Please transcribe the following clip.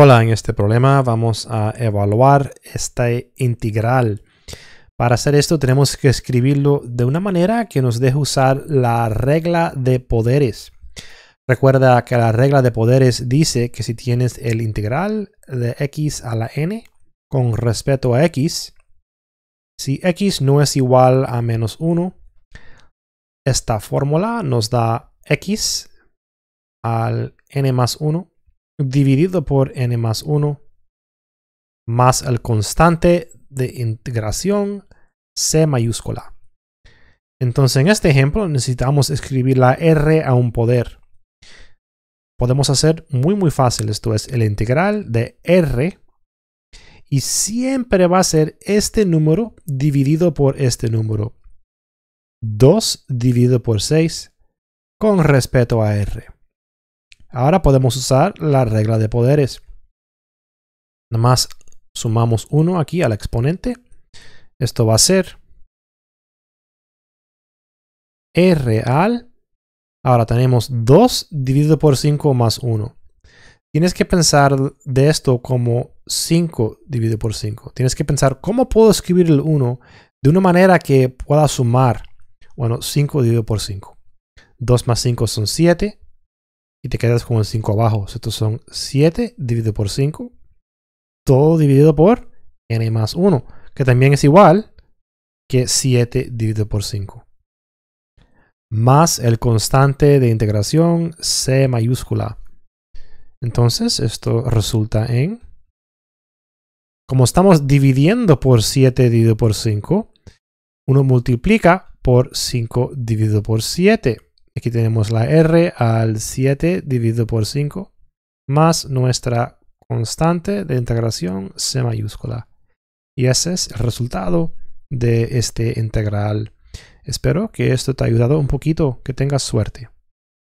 Hola, en este problema vamos a evaluar esta integral. Para hacer esto tenemos que escribirlo de una manera que nos deje usar la regla de poderes. Recuerda que la regla de poderes dice que si tienes el integral de x a la n con respecto a x, si x no es igual a menos 1, esta fórmula nos da x al n más 1 dividido por n más 1 más el constante de integración c mayúscula. Entonces en este ejemplo necesitamos escribir la r a un poder. Podemos hacer muy muy fácil, esto es el integral de r y siempre va a ser este número dividido por este número. 2 dividido por 6 con respecto a r. Ahora podemos usar la regla de poderes. Nada más sumamos 1 aquí al exponente. Esto va a ser R real. Ahora tenemos 2 dividido por 5 más 1. Tienes que pensar de esto como 5 dividido por 5. Tienes que pensar cómo puedo escribir el 1 de una manera que pueda sumar. Bueno, 5 dividido por 5. 2 más 5 son 7 y te quedas con el 5 abajo. Estos son 7 dividido por 5, todo dividido por n más 1, que también es igual que 7 dividido por 5. Más el constante de integración C mayúscula. Entonces esto resulta en... Como estamos dividiendo por 7 dividido por 5, uno multiplica por 5 dividido por 7 Aquí tenemos la R al 7 dividido por 5 más nuestra constante de integración C mayúscula. Y ese es el resultado de este integral. Espero que esto te haya ayudado un poquito, que tengas suerte.